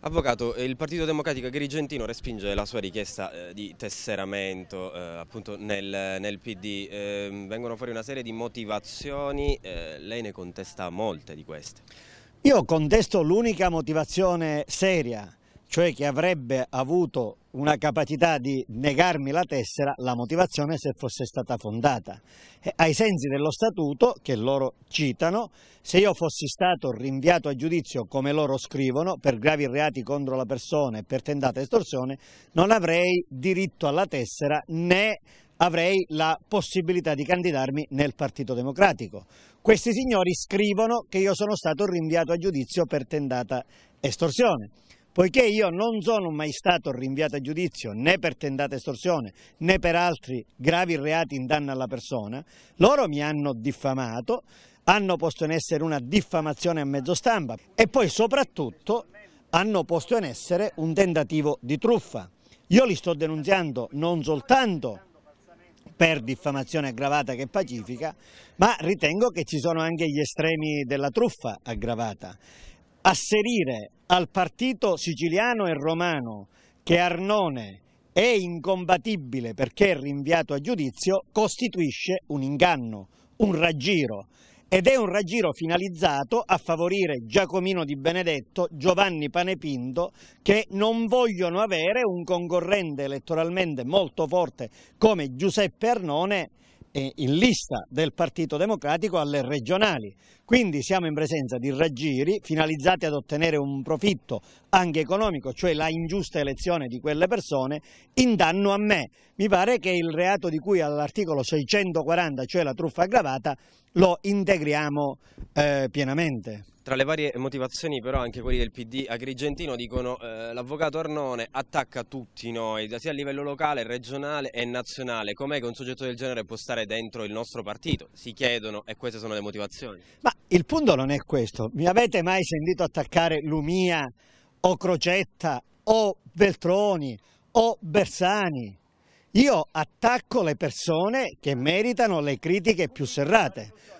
Avvocato, il Partito Democratico Agrigentino respinge la sua richiesta eh, di tesseramento eh, appunto nel, nel PD, eh, vengono fuori una serie di motivazioni, eh, lei ne contesta molte di queste. Io contesto l'unica motivazione seria cioè che avrebbe avuto una capacità di negarmi la tessera, la motivazione se fosse stata fondata. E eh, ai sensi dello statuto, che loro citano, se io fossi stato rinviato a giudizio, come loro scrivono, per gravi reati contro la persona e per tentata estorsione, non avrei diritto alla tessera né avrei la possibilità di candidarmi nel Partito Democratico. Questi signori scrivono che io sono stato rinviato a giudizio per tentata estorsione. Poiché io non sono mai stato rinviato a giudizio né per tentata estorsione né per altri gravi reati in danno alla persona, loro mi hanno diffamato, hanno posto in essere una diffamazione a mezzo stampa e poi soprattutto hanno posto in essere un tentativo di truffa. Io li sto denunziando non soltanto per diffamazione aggravata che è pacifica, ma ritengo che ci sono anche gli estremi della truffa aggravata asserire al partito siciliano e romano che Arnone è incompatibile perché è rinviato a giudizio costituisce un inganno, un raggiro ed è un raggiro finalizzato a favorire Giacomino di Benedetto, Giovanni Panepinto che non vogliono avere un concorrente elettoralmente molto forte come Giuseppe Arnone in lista del Partito Democratico alle regionali. Quindi siamo in presenza di raggiri finalizzati ad ottenere un profitto anche economico, cioè la ingiusta elezione di quelle persone, in danno a me. Mi pare che il reato di cui all'articolo 640, cioè la truffa aggravata, lo integriamo eh, pienamente. Tra le varie motivazioni però anche quelli del PD agrigentino dicono eh, l'avvocato Arnone attacca tutti noi, sia a livello locale, regionale e nazionale. Com'è che un soggetto del genere può stare dentro il nostro partito? Si chiedono e queste sono le motivazioni. Ma il punto non è questo. Mi avete mai sentito attaccare Lumia o Crocetta o Veltroni o Bersani? Io attacco le persone che meritano le critiche più serrate,